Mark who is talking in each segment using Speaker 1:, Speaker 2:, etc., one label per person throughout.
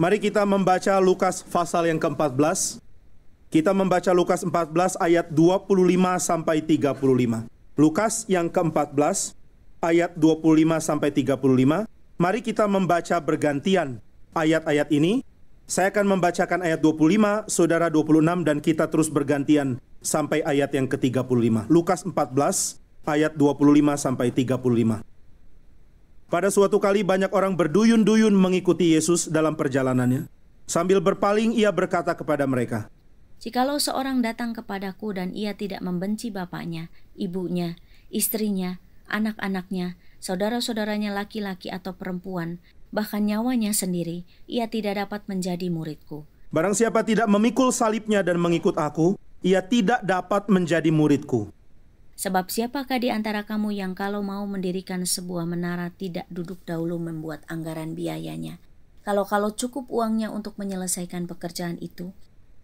Speaker 1: Mari kita membaca Lukas pasal yang ke-14. Kita membaca Lukas 14 ayat 25 sampai 35. Lukas yang ke-14 ayat 25 sampai 35. Mari kita membaca bergantian ayat-ayat ini. Saya akan membacakan ayat 25, saudara 26 dan kita terus bergantian sampai ayat yang ke-35. Lukas 14 ayat 25 sampai 35. Pada suatu kali banyak orang berduyun-duyun mengikuti Yesus dalam perjalanannya. Sambil berpaling ia berkata kepada mereka,
Speaker 2: Jikalau seorang datang kepadaku dan ia tidak membenci bapaknya, ibunya, istrinya, anak-anaknya, saudara-saudaranya laki-laki atau perempuan, bahkan nyawanya sendiri, ia tidak dapat menjadi muridku.
Speaker 1: Barang siapa tidak memikul salibnya dan mengikut aku, ia tidak dapat menjadi muridku.
Speaker 2: Sebab siapakah di antara kamu yang kalau mau mendirikan sebuah menara tidak duduk dahulu membuat anggaran biayanya? Kalau-kalau cukup uangnya untuk menyelesaikan pekerjaan itu,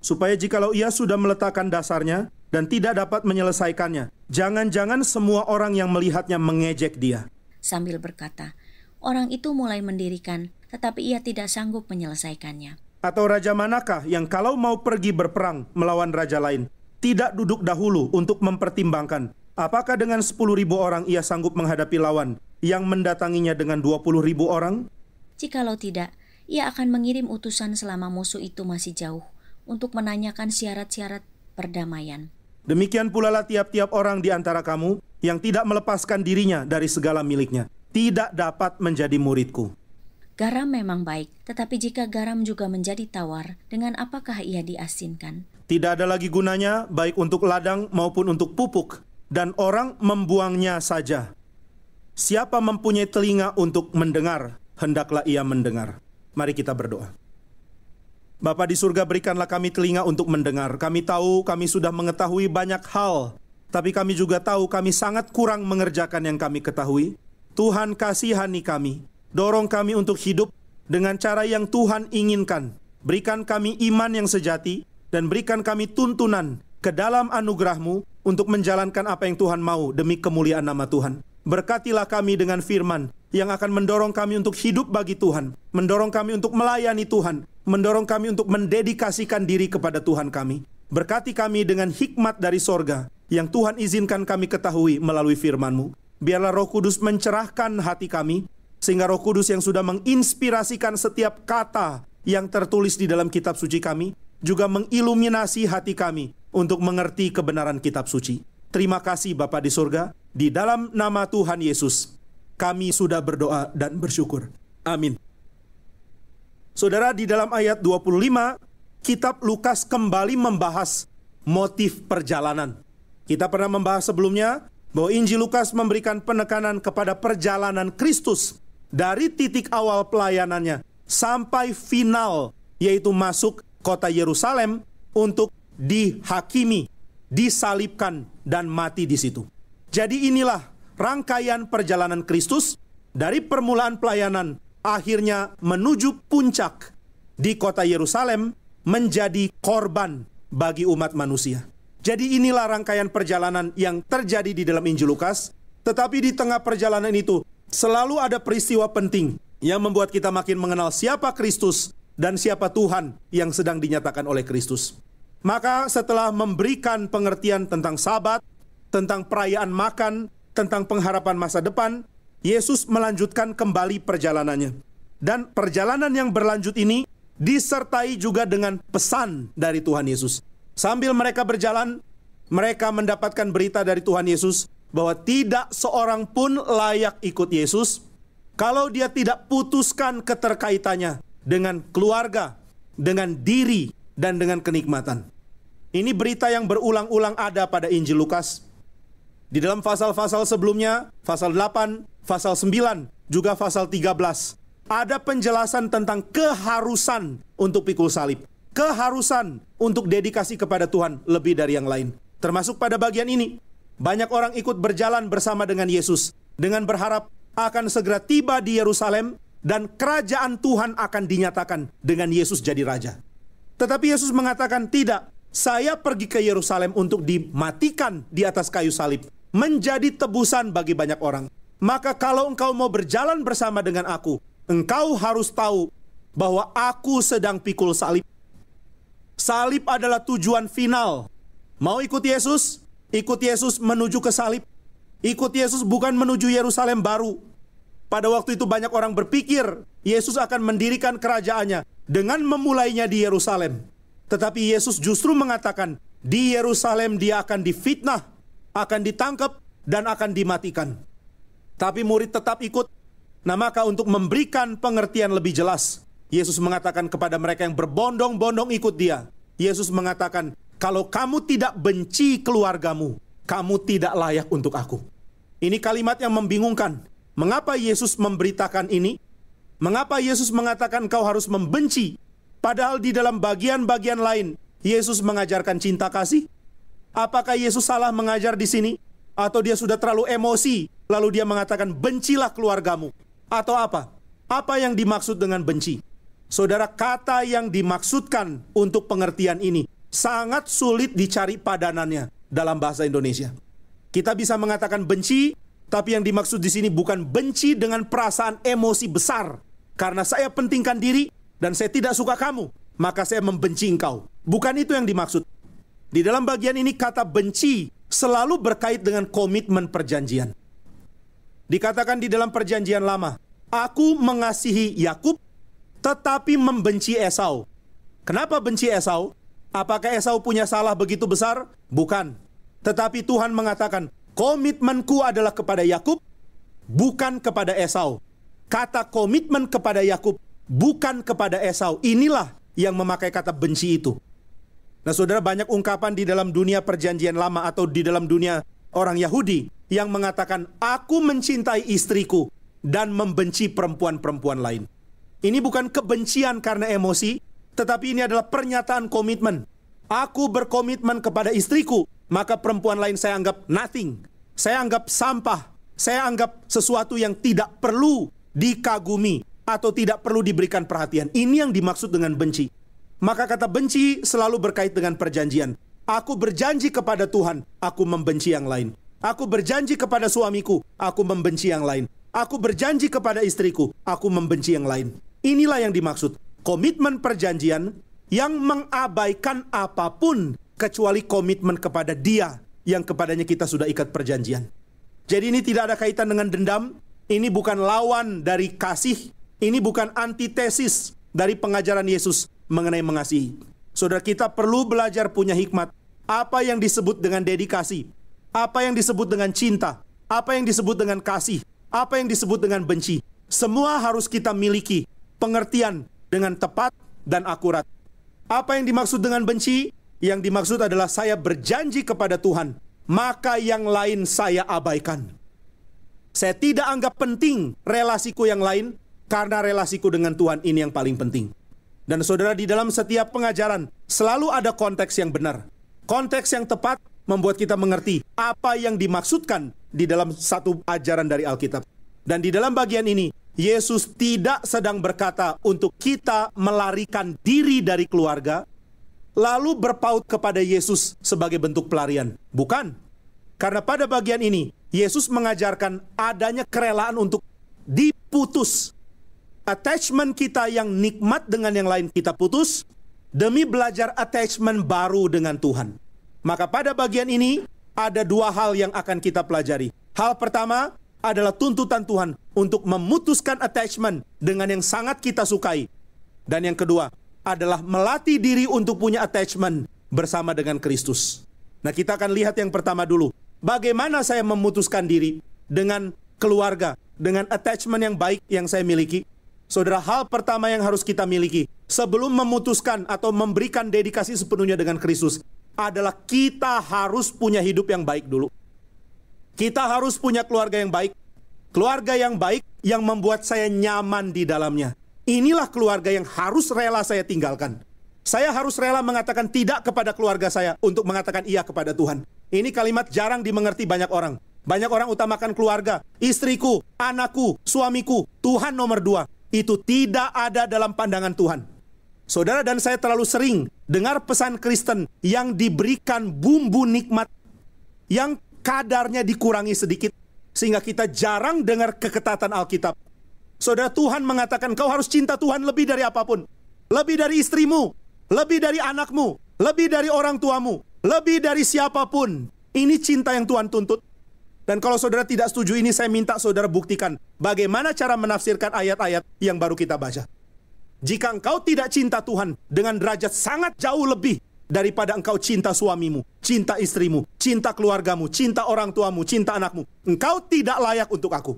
Speaker 1: supaya jikalau ia sudah meletakkan dasarnya dan tidak dapat menyelesaikannya, jangan-jangan semua orang yang melihatnya mengejek dia.
Speaker 2: Sambil berkata, orang itu mulai mendirikan, tetapi ia tidak sanggup menyelesaikannya.
Speaker 1: Atau raja manakah yang kalau mau pergi berperang melawan raja lain, tidak duduk dahulu untuk mempertimbangkan Apakah dengan 10.000 ribu orang ia sanggup menghadapi lawan yang mendatanginya dengan 20.000 ribu orang?
Speaker 2: Jikalau tidak, ia akan mengirim utusan selama musuh itu masih jauh untuk menanyakan syarat-syarat perdamaian.
Speaker 1: Demikian pula lah tiap-tiap orang di antara kamu yang tidak melepaskan dirinya dari segala miliknya, tidak dapat menjadi muridku.
Speaker 2: Garam memang baik, tetapi jika garam juga menjadi tawar, dengan apakah ia diasinkan?
Speaker 1: Tidak ada lagi gunanya, baik untuk ladang maupun untuk pupuk dan orang membuangnya saja. Siapa mempunyai telinga untuk mendengar, hendaklah ia mendengar. Mari kita berdoa. Bapa di surga berikanlah kami telinga untuk mendengar. Kami tahu kami sudah mengetahui banyak hal, tapi kami juga tahu kami sangat kurang mengerjakan yang kami ketahui. Tuhan kasihani kami, dorong kami untuk hidup dengan cara yang Tuhan inginkan. Berikan kami iman yang sejati dan berikan kami tuntunan ke dalam anugerahmu untuk menjalankan apa yang Tuhan mau demi kemuliaan nama Tuhan. Berkatilah kami dengan firman yang akan mendorong kami untuk hidup bagi Tuhan, mendorong kami untuk melayani Tuhan, mendorong kami untuk mendedikasikan diri kepada Tuhan kami. Berkati kami dengan hikmat dari sorga yang Tuhan izinkan kami ketahui melalui firman-Mu. Biarlah roh kudus mencerahkan hati kami, sehingga roh kudus yang sudah menginspirasikan setiap kata yang tertulis di dalam kitab suci kami, juga mengiluminasi hati kami untuk mengerti kebenaran kitab suci. Terima kasih Bapa di surga, di dalam nama Tuhan Yesus, kami sudah berdoa dan bersyukur. Amin. Saudara, di dalam ayat 25, kitab Lukas kembali membahas motif perjalanan. Kita pernah membahas sebelumnya bahwa Injil Lukas memberikan penekanan kepada perjalanan Kristus dari titik awal pelayanannya sampai final, yaitu masuk kota Yerusalem untuk dihakimi, disalibkan, dan mati di situ. Jadi inilah rangkaian perjalanan Kristus dari permulaan pelayanan akhirnya menuju puncak di kota Yerusalem menjadi korban bagi umat manusia. Jadi inilah rangkaian perjalanan yang terjadi di dalam Injil Lukas. Tetapi di tengah perjalanan itu selalu ada peristiwa penting yang membuat kita makin mengenal siapa Kristus dan siapa Tuhan yang sedang dinyatakan oleh Kristus. Maka setelah memberikan pengertian tentang sabat, tentang perayaan makan, tentang pengharapan masa depan, Yesus melanjutkan kembali perjalanannya. Dan perjalanan yang berlanjut ini disertai juga dengan pesan dari Tuhan Yesus. Sambil mereka berjalan, mereka mendapatkan berita dari Tuhan Yesus bahwa tidak seorang pun layak ikut Yesus kalau dia tidak putuskan keterkaitannya dengan keluarga, dengan diri, dan dengan kenikmatan. Ini berita yang berulang-ulang ada pada Injil Lukas. Di dalam pasal-pasal sebelumnya, pasal 8, pasal 9, juga pasal 13. Ada penjelasan tentang keharusan untuk pikul salib. Keharusan untuk dedikasi kepada Tuhan lebih dari yang lain. Termasuk pada bagian ini. Banyak orang ikut berjalan bersama dengan Yesus dengan berharap akan segera tiba di Yerusalem dan kerajaan Tuhan akan dinyatakan dengan Yesus jadi raja. Tetapi Yesus mengatakan, "Tidak, saya pergi ke Yerusalem untuk dimatikan di atas kayu salib, menjadi tebusan bagi banyak orang. Maka kalau engkau mau berjalan bersama dengan aku, engkau harus tahu bahwa aku sedang pikul salib. Salib adalah tujuan final. Mau ikut Yesus? Ikut Yesus menuju ke salib. Ikut Yesus bukan menuju Yerusalem baru. Pada waktu itu banyak orang berpikir Yesus akan mendirikan kerajaannya dengan memulainya di Yerusalem. Tetapi Yesus justru mengatakan, di Yerusalem dia akan difitnah, akan ditangkap, dan akan dimatikan. Tapi murid tetap ikut. Nah maka untuk memberikan pengertian lebih jelas, Yesus mengatakan kepada mereka yang berbondong-bondong ikut dia. Yesus mengatakan, kalau kamu tidak benci keluargamu, kamu tidak layak untuk aku. Ini kalimat yang membingungkan. Mengapa Yesus memberitakan ini? Mengapa Yesus mengatakan kau harus membenci Padahal di dalam bagian-bagian lain Yesus mengajarkan cinta kasih. Apakah Yesus salah mengajar di sini? Atau dia sudah terlalu emosi lalu dia mengatakan bencilah keluargamu? Atau apa? Apa yang dimaksud dengan benci? Saudara, kata yang dimaksudkan untuk pengertian ini sangat sulit dicari padanannya dalam bahasa Indonesia. Kita bisa mengatakan benci, tapi yang dimaksud di sini bukan benci dengan perasaan emosi besar. Karena saya pentingkan diri, dan saya tidak suka kamu, maka saya membenci engkau. Bukan itu yang dimaksud. Di dalam bagian ini kata benci selalu berkait dengan komitmen perjanjian. Dikatakan di dalam perjanjian lama, aku mengasihi Yakub tetapi membenci Esau. Kenapa benci Esau? Apakah Esau punya salah begitu besar? Bukan. Tetapi Tuhan mengatakan, komitmenku adalah kepada Yakub, bukan kepada Esau. Kata komitmen kepada Yakub bukan kepada Esau. Inilah yang memakai kata benci itu. Nah, saudara, banyak ungkapan di dalam dunia Perjanjian Lama atau di dalam dunia orang Yahudi yang mengatakan, "Aku mencintai istriku dan membenci perempuan-perempuan lain." Ini bukan kebencian karena emosi, tetapi ini adalah pernyataan komitmen. Aku berkomitmen kepada istriku, maka perempuan lain saya anggap nothing. Saya anggap sampah. Saya anggap sesuatu yang tidak perlu dikagumi atau tidak perlu diberikan perhatian. Ini yang dimaksud dengan benci. Maka kata benci selalu berkait dengan perjanjian. Aku berjanji kepada Tuhan, aku membenci yang lain. Aku berjanji kepada suamiku, aku membenci yang lain. Aku berjanji kepada istriku, aku membenci yang lain. Inilah yang dimaksud komitmen perjanjian yang mengabaikan apapun kecuali komitmen kepada Dia yang kepadanya kita sudah ikat perjanjian. Jadi ini tidak ada kaitan dengan dendam, ini bukan lawan dari kasih, ini bukan antitesis dari pengajaran Yesus mengenai mengasihi. Saudara kita perlu belajar punya hikmat. Apa yang disebut dengan dedikasi? Apa yang disebut dengan cinta? Apa yang disebut dengan kasih? Apa yang disebut dengan benci? Semua harus kita miliki pengertian dengan tepat dan akurat. Apa yang dimaksud dengan benci? Yang dimaksud adalah saya berjanji kepada Tuhan, maka yang lain saya abaikan. Saya tidak anggap penting relasiku yang lain, karena relasiku dengan Tuhan ini yang paling penting. Dan saudara di dalam setiap pengajaran selalu ada konteks yang benar. Konteks yang tepat membuat kita mengerti apa yang dimaksudkan di dalam satu ajaran dari Alkitab. Dan di dalam bagian ini, Yesus tidak sedang berkata untuk kita melarikan diri dari keluarga, lalu berpaut kepada Yesus sebagai bentuk pelarian. Bukan. Karena pada bagian ini, Yesus mengajarkan adanya kerelaan untuk diputus attachment kita yang nikmat dengan yang lain kita putus demi belajar attachment baru dengan Tuhan. Maka pada bagian ini ada dua hal yang akan kita pelajari. Hal pertama adalah tuntutan Tuhan untuk memutuskan attachment dengan yang sangat kita sukai. Dan yang kedua adalah melatih diri untuk punya attachment bersama dengan Kristus. Nah, kita akan lihat yang pertama dulu. Bagaimana saya memutuskan diri dengan keluarga, dengan attachment yang baik yang saya miliki, Saudara, hal pertama yang harus kita miliki sebelum memutuskan atau memberikan dedikasi sepenuhnya dengan Kristus adalah kita harus punya hidup yang baik dulu. Kita harus punya keluarga yang baik. Keluarga yang baik yang membuat saya nyaman di dalamnya. Inilah keluarga yang harus rela saya tinggalkan. Saya harus rela mengatakan tidak kepada keluarga saya untuk mengatakan iya kepada Tuhan. Ini kalimat jarang dimengerti banyak orang. Banyak orang utamakan keluarga, istriku, anakku, suamiku, Tuhan nomor dua itu tidak ada dalam pandangan Tuhan. Saudara dan saya terlalu sering dengar pesan Kristen yang diberikan bumbu nikmat yang kadarnya dikurangi sedikit sehingga kita jarang dengar keketatan Alkitab. Saudara Tuhan mengatakan kau harus cinta Tuhan lebih dari apapun. Lebih dari istrimu, lebih dari anakmu, lebih dari orang tuamu, lebih dari siapapun. Ini cinta yang Tuhan tuntut. Dan kalau saudara tidak setuju ini, saya minta saudara buktikan bagaimana cara menafsirkan ayat-ayat yang baru kita baca. Jika engkau tidak cinta Tuhan dengan derajat sangat jauh lebih daripada engkau cinta suamimu, cinta istrimu, cinta keluargamu, cinta orang tuamu, cinta anakmu, engkau tidak layak untuk aku.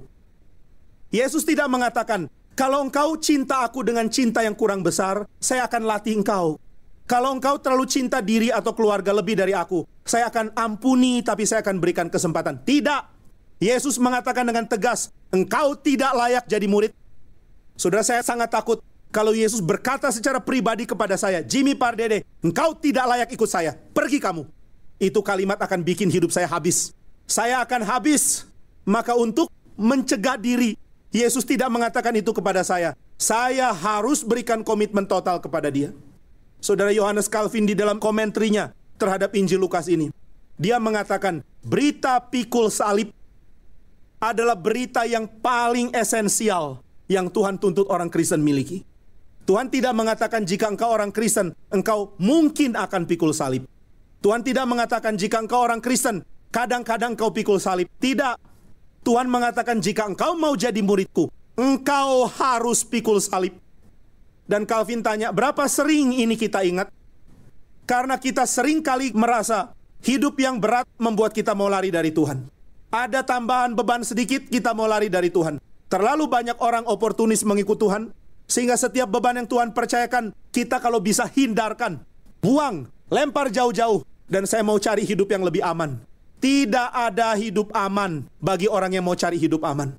Speaker 1: Yesus tidak mengatakan, kalau engkau cinta aku dengan cinta yang kurang besar, saya akan latih engkau. Kalau engkau terlalu cinta diri atau keluarga lebih dari aku, saya akan ampuni tapi saya akan berikan kesempatan. Tidak. Yesus mengatakan dengan tegas, engkau tidak layak jadi murid. Saudara saya sangat takut kalau Yesus berkata secara pribadi kepada saya, Jimmy Pardede, engkau tidak layak ikut saya, pergi kamu. Itu kalimat akan bikin hidup saya habis. Saya akan habis. Maka untuk mencegah diri, Yesus tidak mengatakan itu kepada saya. Saya harus berikan komitmen total kepada dia. Saudara Yohanes Calvin di dalam komentarnya terhadap Injil Lukas ini. Dia mengatakan, berita pikul salib adalah berita yang paling esensial yang Tuhan tuntut orang Kristen miliki. Tuhan tidak mengatakan jika engkau orang Kristen, engkau mungkin akan pikul salib. Tuhan tidak mengatakan jika engkau orang Kristen, kadang-kadang engkau pikul salib. Tidak. Tuhan mengatakan jika engkau mau jadi muridku, engkau harus pikul salib. Dan Calvin tanya, berapa sering ini kita ingat? Karena kita sering kali merasa hidup yang berat membuat kita mau lari dari Tuhan. Ada tambahan beban sedikit, kita mau lari dari Tuhan. Terlalu banyak orang oportunis mengikut Tuhan, sehingga setiap beban yang Tuhan percayakan, kita kalau bisa hindarkan, buang, lempar jauh-jauh, dan saya mau cari hidup yang lebih aman. Tidak ada hidup aman bagi orang yang mau cari hidup aman.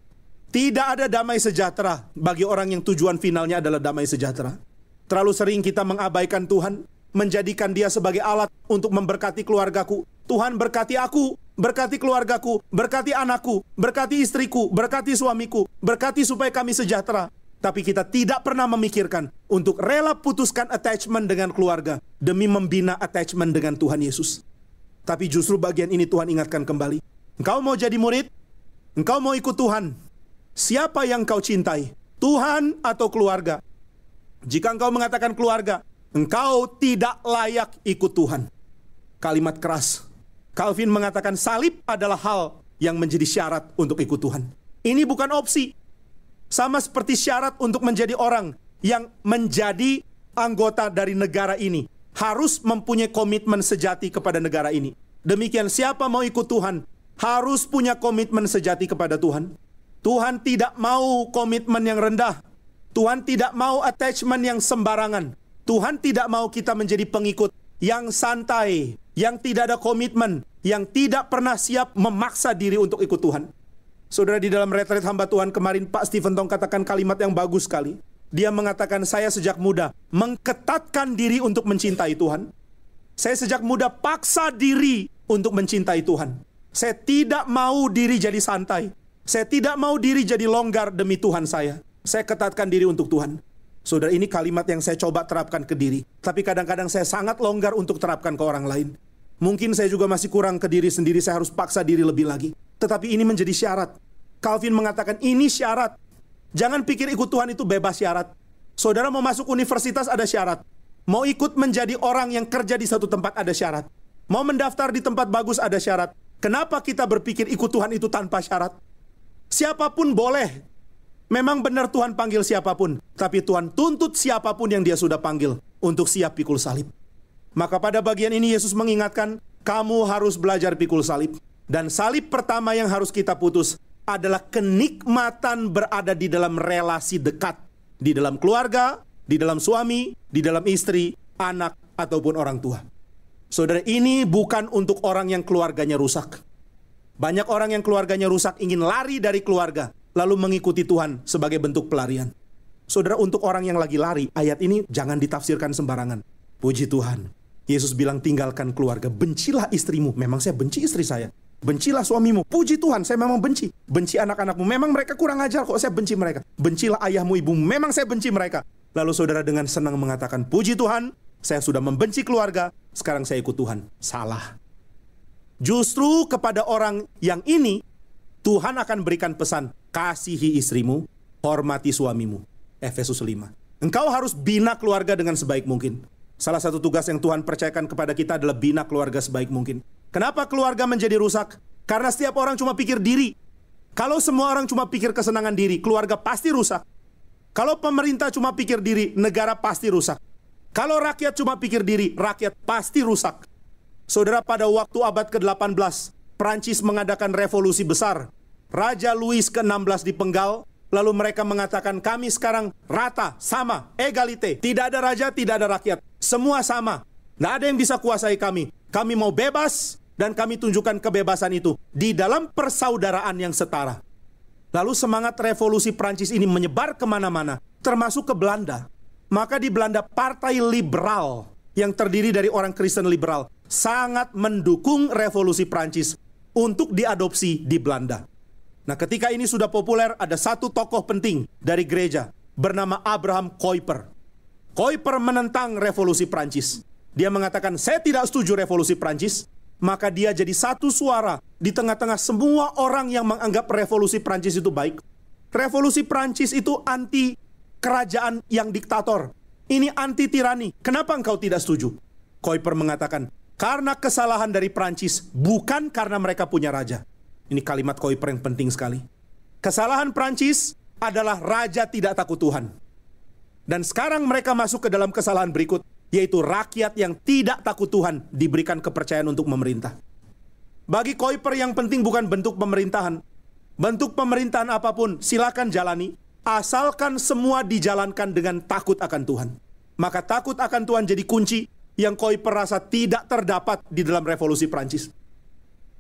Speaker 1: Tidak ada damai sejahtera bagi orang yang tujuan finalnya adalah damai sejahtera. Terlalu sering kita mengabaikan Tuhan, menjadikan dia sebagai alat untuk memberkati keluargaku. Tuhan berkati aku, berkati keluargaku, berkati anakku, berkati istriku, berkati suamiku, berkati supaya kami sejahtera. Tapi kita tidak pernah memikirkan untuk rela putuskan attachment dengan keluarga demi membina attachment dengan Tuhan Yesus. Tapi justru bagian ini Tuhan ingatkan kembali. Engkau mau jadi murid? Engkau mau ikut Tuhan? Siapa yang kau cintai? Tuhan atau keluarga? Jika engkau mengatakan keluarga, engkau tidak layak ikut Tuhan. Kalimat keras. Calvin mengatakan salib adalah hal yang menjadi syarat untuk ikut Tuhan. Ini bukan opsi. Sama seperti syarat untuk menjadi orang yang menjadi anggota dari negara ini harus mempunyai komitmen sejati kepada negara ini. Demikian siapa mau ikut Tuhan harus punya komitmen sejati kepada Tuhan. Tuhan tidak mau komitmen yang rendah. Tuhan tidak mau attachment yang sembarangan. Tuhan tidak mau kita menjadi pengikut yang santai, yang tidak ada komitmen, yang tidak pernah siap memaksa diri untuk ikut Tuhan. Saudara di dalam retret hamba Tuhan kemarin Pak Stephen Tong katakan kalimat yang bagus sekali. Dia mengatakan saya sejak muda mengketatkan diri untuk mencintai Tuhan. Saya sejak muda paksa diri untuk mencintai Tuhan. Saya tidak mau diri jadi santai. Saya tidak mau diri jadi longgar demi Tuhan saya. Saya ketatkan diri untuk Tuhan. Saudara, ini kalimat yang saya coba terapkan ke diri. Tapi kadang-kadang saya sangat longgar untuk terapkan ke orang lain. Mungkin saya juga masih kurang ke diri sendiri, saya harus paksa diri lebih lagi. Tetapi ini menjadi syarat. Calvin mengatakan ini syarat. Jangan pikir ikut Tuhan itu bebas syarat. Saudara mau masuk universitas ada syarat. Mau ikut menjadi orang yang kerja di satu tempat ada syarat. Mau mendaftar di tempat bagus ada syarat. Kenapa kita berpikir ikut Tuhan itu tanpa syarat? Siapapun boleh. Memang benar Tuhan panggil siapapun, tapi Tuhan tuntut siapapun yang dia sudah panggil untuk siap pikul salib. Maka pada bagian ini Yesus mengingatkan, kamu harus belajar pikul salib. Dan salib pertama yang harus kita putus adalah kenikmatan berada di dalam relasi dekat. Di dalam keluarga, di dalam suami, di dalam istri, anak, ataupun orang tua. Saudara, ini bukan untuk orang yang keluarganya rusak. Banyak orang yang keluarganya rusak ingin lari dari keluarga, lalu mengikuti Tuhan sebagai bentuk pelarian. Saudara, untuk orang yang lagi lari, ayat ini jangan ditafsirkan sembarangan. Puji Tuhan, Yesus bilang tinggalkan keluarga, bencilah istrimu. Memang saya benci istri saya. Bencilah suamimu. Puji Tuhan, saya memang benci. Benci anak-anakmu. Memang mereka kurang ajar kok, saya benci mereka. Bencilah ayahmu, ibumu. Memang saya benci mereka. Lalu saudara dengan senang mengatakan, puji Tuhan, saya sudah membenci keluarga, sekarang saya ikut Tuhan. Salah. Justru kepada orang yang ini, Tuhan akan berikan pesan, kasihi istrimu, hormati suamimu. Efesus 5. Engkau harus bina keluarga dengan sebaik mungkin. Salah satu tugas yang Tuhan percayakan kepada kita adalah bina keluarga sebaik mungkin. Kenapa keluarga menjadi rusak? Karena setiap orang cuma pikir diri. Kalau semua orang cuma pikir kesenangan diri, keluarga pasti rusak. Kalau pemerintah cuma pikir diri, negara pasti rusak. Kalau rakyat cuma pikir diri, rakyat pasti rusak. Saudara, pada waktu abad ke-18, Prancis mengadakan revolusi besar. Raja Louis ke-16 dipenggal, lalu mereka mengatakan kami sekarang rata, sama, egalite. Tidak ada raja, tidak ada rakyat. Semua sama. Tidak ada yang bisa kuasai kami. Kami mau bebas dan kami tunjukkan kebebasan itu di dalam persaudaraan yang setara. Lalu semangat revolusi Prancis ini menyebar kemana-mana, termasuk ke Belanda. Maka di Belanda partai liberal yang terdiri dari orang Kristen liberal sangat mendukung revolusi Prancis untuk diadopsi di Belanda. Nah, ketika ini sudah populer, ada satu tokoh penting dari gereja bernama Abraham Kuyper. Kuyper menentang revolusi Prancis. Dia mengatakan, "Saya tidak setuju revolusi Prancis." Maka dia jadi satu suara di tengah-tengah semua orang yang menganggap revolusi Prancis itu baik. Revolusi Prancis itu anti kerajaan yang diktator. Ini anti tirani. Kenapa engkau tidak setuju? Kuiper mengatakan, karena kesalahan dari Prancis bukan karena mereka punya raja. Ini kalimat Koiper yang penting sekali. Kesalahan Prancis adalah raja tidak takut Tuhan. Dan sekarang mereka masuk ke dalam kesalahan berikut, yaitu rakyat yang tidak takut Tuhan diberikan kepercayaan untuk memerintah. Bagi Koiper yang penting bukan bentuk pemerintahan. Bentuk pemerintahan apapun silakan jalani, asalkan semua dijalankan dengan takut akan Tuhan. Maka takut akan Tuhan jadi kunci yang koi perasa tidak terdapat di dalam revolusi Prancis.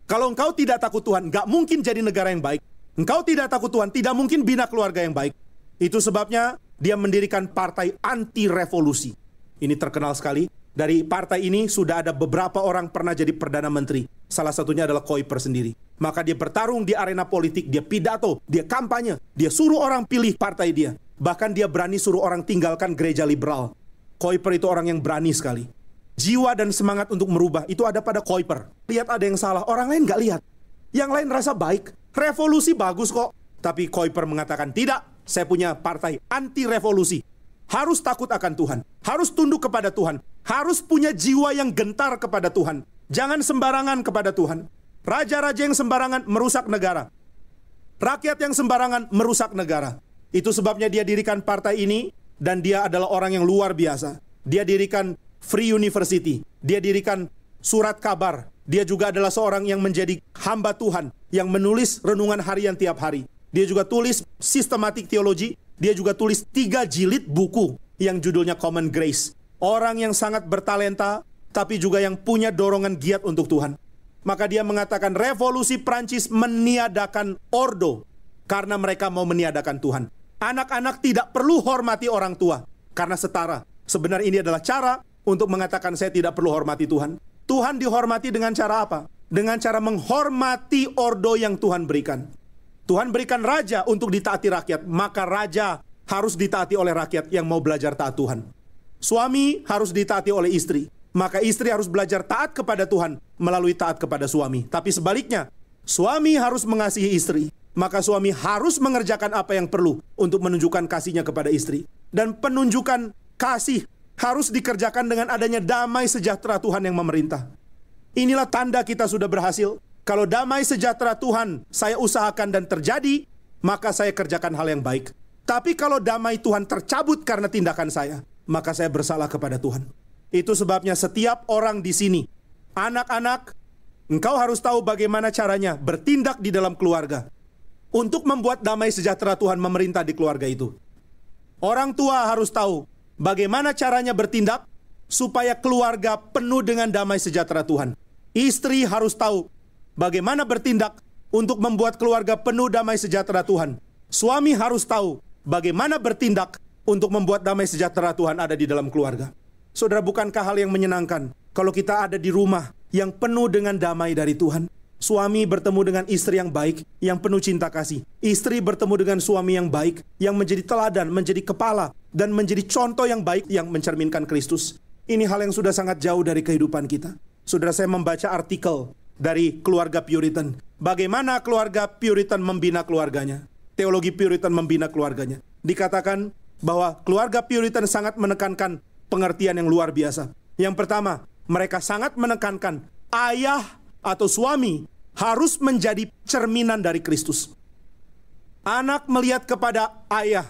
Speaker 1: Kalau engkau tidak takut Tuhan, nggak mungkin jadi negara yang baik. Engkau tidak takut Tuhan, tidak mungkin bina keluarga yang baik. Itu sebabnya dia mendirikan partai anti-revolusi. Ini terkenal sekali. Dari partai ini sudah ada beberapa orang pernah jadi Perdana Menteri. Salah satunya adalah Kuiper sendiri. Maka dia bertarung di arena politik, dia pidato, dia kampanye, dia suruh orang pilih partai dia. Bahkan dia berani suruh orang tinggalkan gereja liberal. Kuiper itu orang yang berani sekali jiwa dan semangat untuk merubah itu ada pada Kuiper. Lihat ada yang salah, orang lain nggak lihat. Yang lain rasa baik, revolusi bagus kok. Tapi Kuiper mengatakan tidak, saya punya partai anti-revolusi. Harus takut akan Tuhan, harus tunduk kepada Tuhan, harus punya jiwa yang gentar kepada Tuhan. Jangan sembarangan kepada Tuhan. Raja-raja yang sembarangan merusak negara. Rakyat yang sembarangan merusak negara. Itu sebabnya dia dirikan partai ini dan dia adalah orang yang luar biasa. Dia dirikan Free University. Dia dirikan surat kabar. Dia juga adalah seorang yang menjadi hamba Tuhan yang menulis renungan harian tiap hari. Dia juga tulis sistematik teologi. Dia juga tulis tiga jilid buku yang judulnya Common Grace. Orang yang sangat bertalenta, tapi juga yang punya dorongan giat untuk Tuhan. Maka dia mengatakan revolusi Prancis meniadakan ordo karena mereka mau meniadakan Tuhan. Anak-anak tidak perlu hormati orang tua karena setara. Sebenarnya ini adalah cara untuk mengatakan saya tidak perlu hormati Tuhan? Tuhan dihormati dengan cara apa? Dengan cara menghormati ordo yang Tuhan berikan. Tuhan berikan raja untuk ditaati rakyat, maka raja harus ditaati oleh rakyat yang mau belajar taat Tuhan. Suami harus ditaati oleh istri, maka istri harus belajar taat kepada Tuhan melalui taat kepada suami. Tapi sebaliknya, suami harus mengasihi istri, maka suami harus mengerjakan apa yang perlu untuk menunjukkan kasihnya kepada istri. Dan penunjukan kasih harus dikerjakan dengan adanya damai sejahtera Tuhan yang memerintah. Inilah tanda kita sudah berhasil. Kalau damai sejahtera Tuhan saya usahakan dan terjadi, maka saya kerjakan hal yang baik. Tapi kalau damai Tuhan tercabut karena tindakan saya, maka saya bersalah kepada Tuhan. Itu sebabnya setiap orang di sini, anak-anak, engkau harus tahu bagaimana caranya bertindak di dalam keluarga untuk membuat damai sejahtera Tuhan memerintah di keluarga itu. Orang tua harus tahu Bagaimana caranya bertindak supaya keluarga penuh dengan damai sejahtera Tuhan? Istri harus tahu bagaimana bertindak untuk membuat keluarga penuh damai sejahtera Tuhan. Suami harus tahu bagaimana bertindak untuk membuat damai sejahtera Tuhan ada di dalam keluarga. Saudara, bukankah hal yang menyenangkan kalau kita ada di rumah yang penuh dengan damai dari Tuhan? Suami bertemu dengan istri yang baik, yang penuh cinta kasih. Istri bertemu dengan suami yang baik, yang menjadi teladan, menjadi kepala, dan menjadi contoh yang baik yang mencerminkan Kristus. Ini hal yang sudah sangat jauh dari kehidupan kita. Saudara saya membaca artikel dari keluarga Puritan. Bagaimana keluarga Puritan membina keluarganya? Teologi Puritan membina keluarganya. Dikatakan bahwa keluarga Puritan sangat menekankan pengertian yang luar biasa. Yang pertama, mereka sangat menekankan ayah atau suami harus menjadi cerminan dari Kristus. Anak melihat kepada ayah,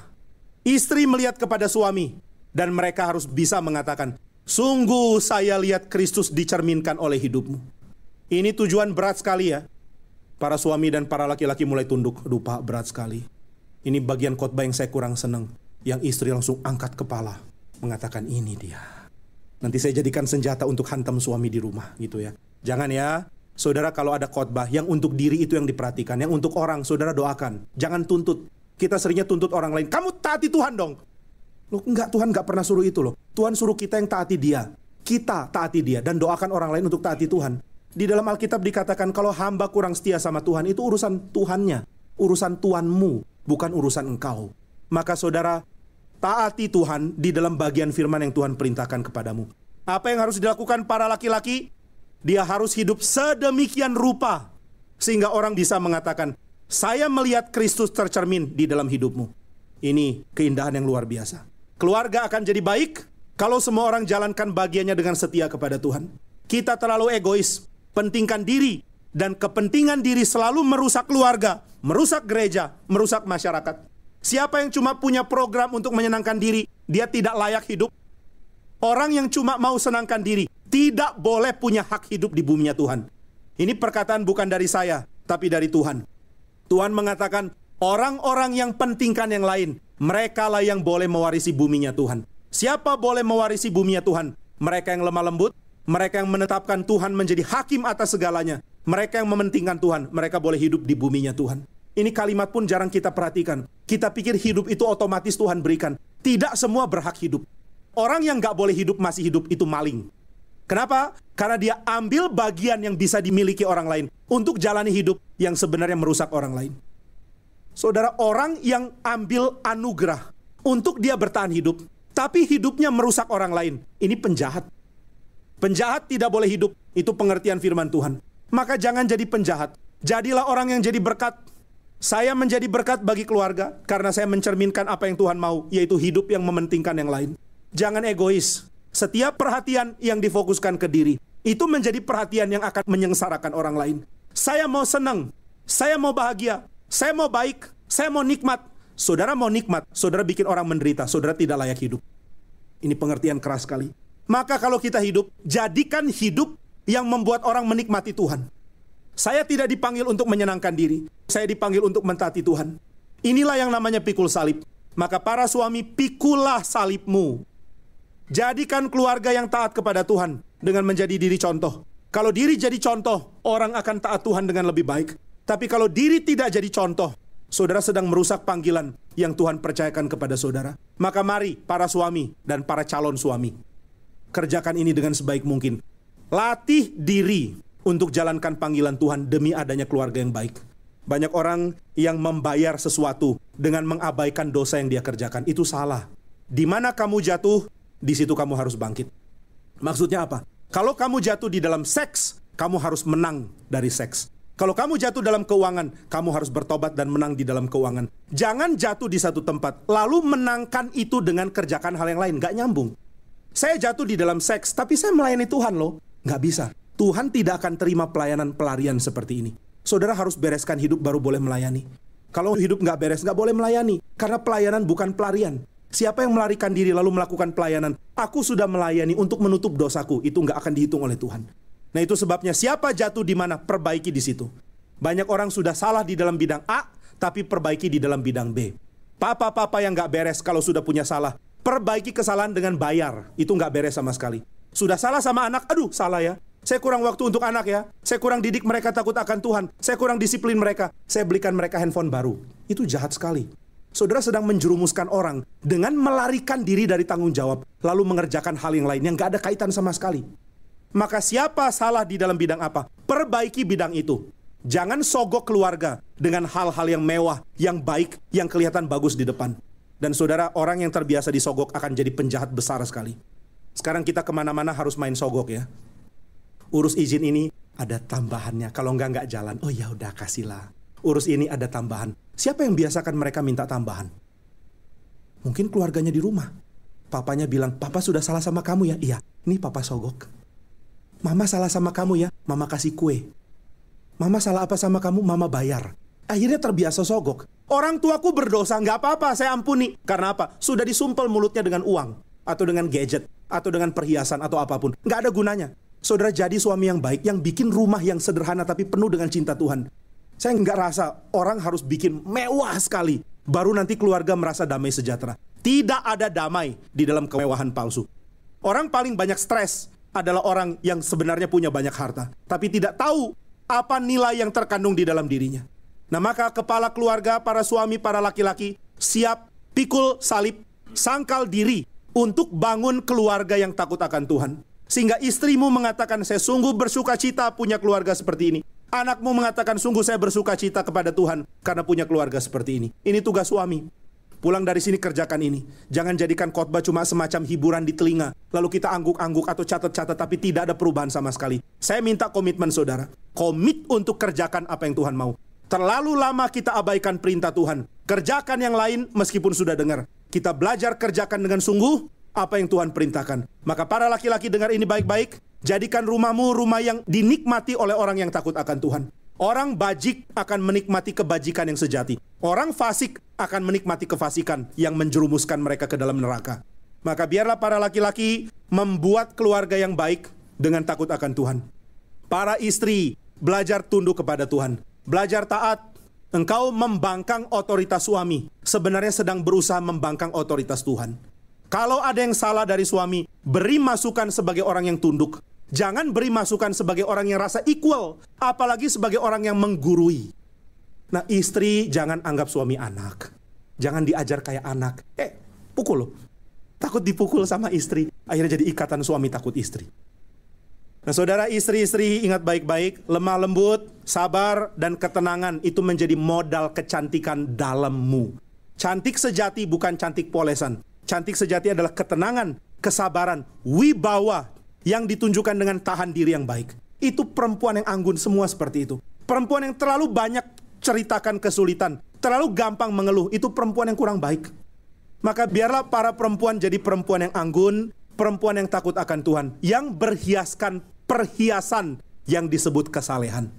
Speaker 1: istri melihat kepada suami, dan mereka harus bisa mengatakan, "Sungguh, saya lihat Kristus dicerminkan oleh hidupmu." Ini tujuan berat sekali, ya. Para suami dan para laki-laki mulai tunduk, lupa berat sekali. Ini bagian khotbah yang saya kurang senang, yang istri langsung angkat kepala, mengatakan, "Ini dia." Nanti saya jadikan senjata untuk hantam suami di rumah, gitu ya. Jangan ya, Saudara kalau ada khotbah yang untuk diri itu yang diperhatikan, yang untuk orang saudara doakan. Jangan tuntut. Kita seringnya tuntut orang lain. Kamu taati Tuhan dong. Loh, enggak Tuhan enggak pernah suruh itu loh. Tuhan suruh kita yang taati Dia. Kita taati Dia dan doakan orang lain untuk taati Tuhan. Di dalam Alkitab dikatakan kalau hamba kurang setia sama Tuhan itu urusan Tuhannya, urusan Tuhanmu bukan urusan engkau. Maka saudara taati Tuhan di dalam bagian firman yang Tuhan perintahkan kepadamu. Apa yang harus dilakukan para laki-laki? Dia harus hidup sedemikian rupa sehingga orang bisa mengatakan, "Saya melihat Kristus tercermin di dalam hidupmu." Ini keindahan yang luar biasa. Keluarga akan jadi baik kalau semua orang jalankan bagiannya dengan setia kepada Tuhan. Kita terlalu egois, pentingkan diri dan kepentingan diri selalu merusak keluarga, merusak gereja, merusak masyarakat. Siapa yang cuma punya program untuk menyenangkan diri, dia tidak layak hidup. Orang yang cuma mau senangkan diri, tidak boleh punya hak hidup di Nya Tuhan. Ini perkataan bukan dari saya, tapi dari Tuhan. Tuhan mengatakan, orang-orang yang pentingkan yang lain, merekalah yang boleh mewarisi buminya Tuhan. Siapa boleh mewarisi buminya Tuhan? Mereka yang lemah lembut, mereka yang menetapkan Tuhan menjadi hakim atas segalanya, mereka yang mementingkan Tuhan, mereka boleh hidup di buminya Tuhan. Ini kalimat pun jarang kita perhatikan. Kita pikir hidup itu otomatis Tuhan berikan. Tidak semua berhak hidup. Orang yang gak boleh hidup masih hidup itu maling. Kenapa? Karena dia ambil bagian yang bisa dimiliki orang lain untuk jalani hidup yang sebenarnya merusak orang lain. Saudara, orang yang ambil anugerah untuk dia bertahan hidup, tapi hidupnya merusak orang lain, ini penjahat. Penjahat tidak boleh hidup, itu pengertian firman Tuhan. Maka jangan jadi penjahat, jadilah orang yang jadi berkat. Saya menjadi berkat bagi keluarga karena saya mencerminkan apa yang Tuhan mau, yaitu hidup yang mementingkan yang lain. Jangan egois, setiap perhatian yang difokuskan ke diri, itu menjadi perhatian yang akan menyengsarakan orang lain. Saya mau senang, saya mau bahagia, saya mau baik, saya mau nikmat. Saudara mau nikmat, saudara bikin orang menderita, saudara tidak layak hidup. Ini pengertian keras sekali. Maka kalau kita hidup, jadikan hidup yang membuat orang menikmati Tuhan. Saya tidak dipanggil untuk menyenangkan diri, saya dipanggil untuk mentaati Tuhan. Inilah yang namanya pikul salib. Maka para suami, pikulah salibmu Jadikan keluarga yang taat kepada Tuhan dengan menjadi diri contoh. Kalau diri jadi contoh, orang akan taat Tuhan dengan lebih baik. Tapi kalau diri tidak jadi contoh, saudara sedang merusak panggilan yang Tuhan percayakan kepada saudara. Maka mari para suami dan para calon suami, kerjakan ini dengan sebaik mungkin. Latih diri untuk jalankan panggilan Tuhan demi adanya keluarga yang baik. Banyak orang yang membayar sesuatu dengan mengabaikan dosa yang dia kerjakan. Itu salah. Di mana kamu jatuh, di situ kamu harus bangkit. Maksudnya apa? Kalau kamu jatuh di dalam seks, kamu harus menang dari seks. Kalau kamu jatuh dalam keuangan, kamu harus bertobat dan menang di dalam keuangan. Jangan jatuh di satu tempat, lalu menangkan itu dengan kerjakan hal yang lain. Gak nyambung. Saya jatuh di dalam seks, tapi saya melayani Tuhan loh. Gak bisa. Tuhan tidak akan terima pelayanan pelarian seperti ini. Saudara harus bereskan hidup baru boleh melayani. Kalau hidup gak beres, gak boleh melayani. Karena pelayanan bukan pelarian. Siapa yang melarikan diri lalu melakukan pelayanan? Aku sudah melayani untuk menutup dosaku. Itu nggak akan dihitung oleh Tuhan. Nah itu sebabnya siapa jatuh di mana perbaiki di situ. Banyak orang sudah salah di dalam bidang A, tapi perbaiki di dalam bidang B. Papa-papa yang nggak beres kalau sudah punya salah, perbaiki kesalahan dengan bayar. Itu nggak beres sama sekali. Sudah salah sama anak, aduh salah ya. Saya kurang waktu untuk anak ya. Saya kurang didik mereka takut akan Tuhan. Saya kurang disiplin mereka. Saya belikan mereka handphone baru. Itu jahat sekali. Saudara sedang menjerumuskan orang dengan melarikan diri dari tanggung jawab, lalu mengerjakan hal yang lain yang gak ada kaitan sama sekali. Maka siapa salah di dalam bidang apa? Perbaiki bidang itu. Jangan sogok keluarga dengan hal-hal yang mewah, yang baik, yang kelihatan bagus di depan. Dan saudara, orang yang terbiasa disogok akan jadi penjahat besar sekali. Sekarang kita kemana-mana harus main sogok ya. Urus izin ini ada tambahannya. Kalau enggak, enggak jalan. Oh ya udah kasihlah. Urus ini ada tambahan. Siapa yang biasakan mereka minta tambahan? Mungkin keluarganya di rumah. Papanya bilang, papa sudah salah sama kamu ya? Iya, ini papa sogok. Mama salah sama kamu ya? Mama kasih kue. Mama salah apa sama kamu? Mama bayar. Akhirnya terbiasa sogok. Orang tuaku berdosa, nggak apa-apa, saya ampuni. Karena apa? Sudah disumpel mulutnya dengan uang. Atau dengan gadget. Atau dengan perhiasan, atau apapun. Nggak ada gunanya. Saudara jadi suami yang baik, yang bikin rumah yang sederhana tapi penuh dengan cinta Tuhan. Saya nggak rasa orang harus bikin mewah sekali. Baru nanti keluarga merasa damai sejahtera. Tidak ada damai di dalam kemewahan palsu. Orang paling banyak stres adalah orang yang sebenarnya punya banyak harta. Tapi tidak tahu apa nilai yang terkandung di dalam dirinya. Nah maka kepala keluarga, para suami, para laki-laki siap pikul salib, sangkal diri untuk bangun keluarga yang takut akan Tuhan. Sehingga istrimu mengatakan, saya sungguh bersuka cita punya keluarga seperti ini. Anakmu mengatakan sungguh saya bersuka cita kepada Tuhan karena punya keluarga seperti ini. Ini tugas suami. Pulang dari sini kerjakan ini. Jangan jadikan khotbah cuma semacam hiburan di telinga. Lalu kita angguk-angguk atau catat-catat tapi tidak ada perubahan sama sekali. Saya minta komitmen saudara. Komit untuk kerjakan apa yang Tuhan mau. Terlalu lama kita abaikan perintah Tuhan. Kerjakan yang lain meskipun sudah dengar. Kita belajar kerjakan dengan sungguh apa yang Tuhan perintahkan. Maka para laki-laki dengar ini baik-baik. Jadikan rumahmu rumah yang dinikmati oleh orang yang takut akan Tuhan. Orang bajik akan menikmati kebajikan yang sejati. Orang fasik akan menikmati kefasikan yang menjerumuskan mereka ke dalam neraka. Maka biarlah para laki-laki membuat keluarga yang baik dengan takut akan Tuhan. Para istri belajar tunduk kepada Tuhan, belajar taat. Engkau membangkang otoritas suami, sebenarnya sedang berusaha membangkang otoritas Tuhan. Kalau ada yang salah dari suami, beri masukan sebagai orang yang tunduk. Jangan beri masukan sebagai orang yang rasa equal, apalagi sebagai orang yang menggurui. Nah, istri jangan anggap suami anak. Jangan diajar kayak anak. Eh, pukul loh. Takut dipukul sama istri. Akhirnya jadi ikatan suami takut istri. Nah, saudara istri-istri ingat baik-baik, lemah lembut, sabar, dan ketenangan itu menjadi modal kecantikan dalammu. Cantik sejati bukan cantik polesan. Cantik sejati adalah ketenangan, kesabaran, wibawa yang ditunjukkan dengan tahan diri yang baik. Itu perempuan yang anggun semua seperti itu. Perempuan yang terlalu banyak ceritakan kesulitan, terlalu gampang mengeluh, itu perempuan yang kurang baik. Maka biarlah para perempuan jadi perempuan yang anggun, perempuan yang takut akan Tuhan, yang berhiaskan perhiasan yang disebut kesalehan.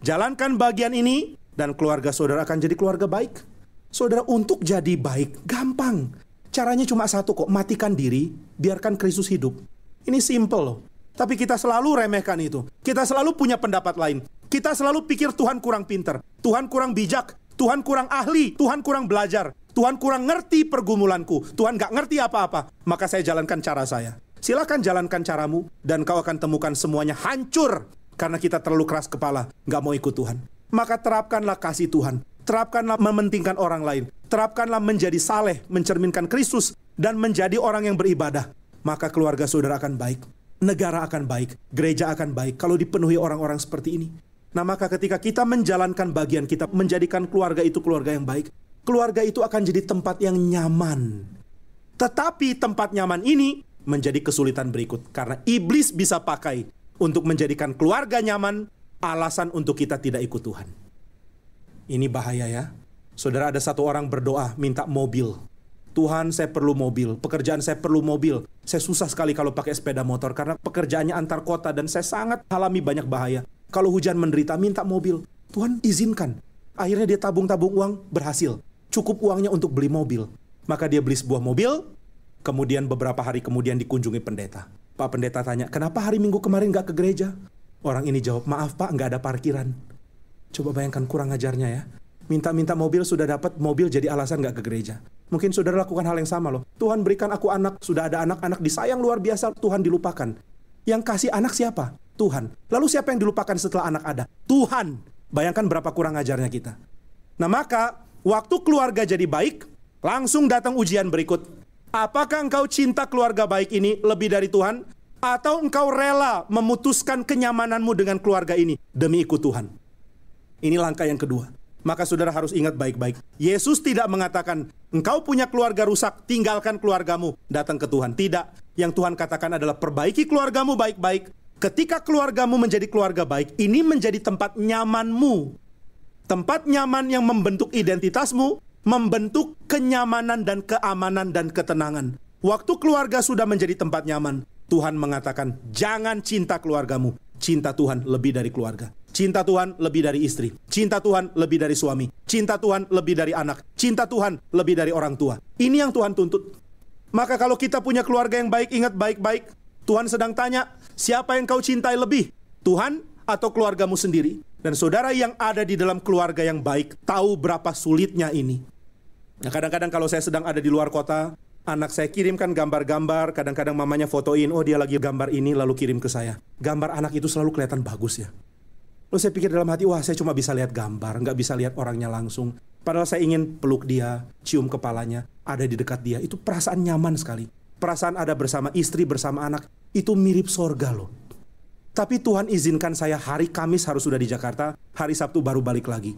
Speaker 1: Jalankan bagian ini dan keluarga saudara akan jadi keluarga baik. Saudara untuk jadi baik gampang. Caranya cuma satu kok, matikan diri, biarkan Kristus hidup. Ini simple loh. Tapi kita selalu remehkan itu. Kita selalu punya pendapat lain. Kita selalu pikir Tuhan kurang pinter, Tuhan kurang bijak, Tuhan kurang ahli, Tuhan kurang belajar, Tuhan kurang ngerti pergumulanku, Tuhan gak ngerti apa-apa. Maka saya jalankan cara saya. Silahkan jalankan caramu dan kau akan temukan semuanya hancur karena kita terlalu keras kepala, gak mau ikut Tuhan. Maka terapkanlah kasih Tuhan. Terapkanlah mementingkan orang lain. Terapkanlah menjadi saleh, mencerminkan Kristus, dan menjadi orang yang beribadah. Maka keluarga saudara akan baik. Negara akan baik. Gereja akan baik. Kalau dipenuhi orang-orang seperti ini. Nah maka ketika kita menjalankan bagian kita, menjadikan keluarga itu keluarga yang baik. Keluarga itu akan jadi tempat yang nyaman. Tetapi tempat nyaman ini menjadi kesulitan berikut. Karena iblis bisa pakai untuk menjadikan keluarga nyaman, alasan untuk kita tidak ikut Tuhan. Ini bahaya ya. Saudara ada satu orang berdoa minta mobil. Tuhan saya perlu mobil, pekerjaan saya perlu mobil. Saya susah sekali kalau pakai sepeda motor karena pekerjaannya antar kota dan saya sangat alami banyak bahaya. Kalau hujan menderita minta mobil. Tuhan izinkan. Akhirnya dia tabung-tabung uang berhasil. Cukup uangnya untuk beli mobil. Maka dia beli sebuah mobil, kemudian beberapa hari kemudian dikunjungi pendeta. Pak pendeta tanya, kenapa hari minggu kemarin gak ke gereja? Orang ini jawab, maaf pak, nggak ada parkiran. Coba bayangkan kurang ajarnya ya. Minta-minta mobil sudah dapat, mobil jadi alasan nggak ke gereja. Mungkin saudara lakukan hal yang sama loh. Tuhan berikan aku anak, sudah ada anak-anak disayang luar biasa, Tuhan dilupakan. Yang kasih anak siapa? Tuhan. Lalu siapa yang dilupakan setelah anak ada? Tuhan. Bayangkan berapa kurang ajarnya kita. Nah maka, waktu keluarga jadi baik, langsung datang ujian berikut. Apakah engkau cinta keluarga baik ini lebih dari Tuhan? Atau engkau rela memutuskan kenyamananmu dengan keluarga ini demi ikut Tuhan? Ini langkah yang kedua. Maka saudara harus ingat baik-baik. Yesus tidak mengatakan, engkau punya keluarga rusak, tinggalkan keluargamu, datang ke Tuhan. Tidak. Yang Tuhan katakan adalah perbaiki keluargamu baik-baik. Ketika keluargamu menjadi keluarga baik, ini menjadi tempat nyamanmu. Tempat nyaman yang membentuk identitasmu, membentuk kenyamanan dan keamanan dan ketenangan. Waktu keluarga sudah menjadi tempat nyaman, Tuhan mengatakan, "Jangan cinta keluargamu, cinta Tuhan lebih dari keluarga." Cinta Tuhan lebih dari istri. Cinta Tuhan lebih dari suami. Cinta Tuhan lebih dari anak. Cinta Tuhan lebih dari orang tua. Ini yang Tuhan tuntut. Maka kalau kita punya keluarga yang baik, ingat baik-baik. Tuhan sedang tanya, siapa yang kau cintai lebih? Tuhan atau keluargamu sendiri? Dan saudara yang ada di dalam keluarga yang baik, tahu berapa sulitnya ini. Nah kadang-kadang kalau saya sedang ada di luar kota, anak saya kirimkan gambar-gambar, kadang-kadang mamanya fotoin, oh dia lagi gambar ini lalu kirim ke saya. Gambar anak itu selalu kelihatan bagus ya. Lalu saya pikir dalam hati, wah saya cuma bisa lihat gambar, nggak bisa lihat orangnya langsung. Padahal saya ingin peluk dia, cium kepalanya, ada di dekat dia. Itu perasaan nyaman sekali. Perasaan ada bersama istri, bersama anak. Itu mirip sorga loh. Tapi Tuhan izinkan saya hari Kamis harus sudah di Jakarta, hari Sabtu baru balik lagi.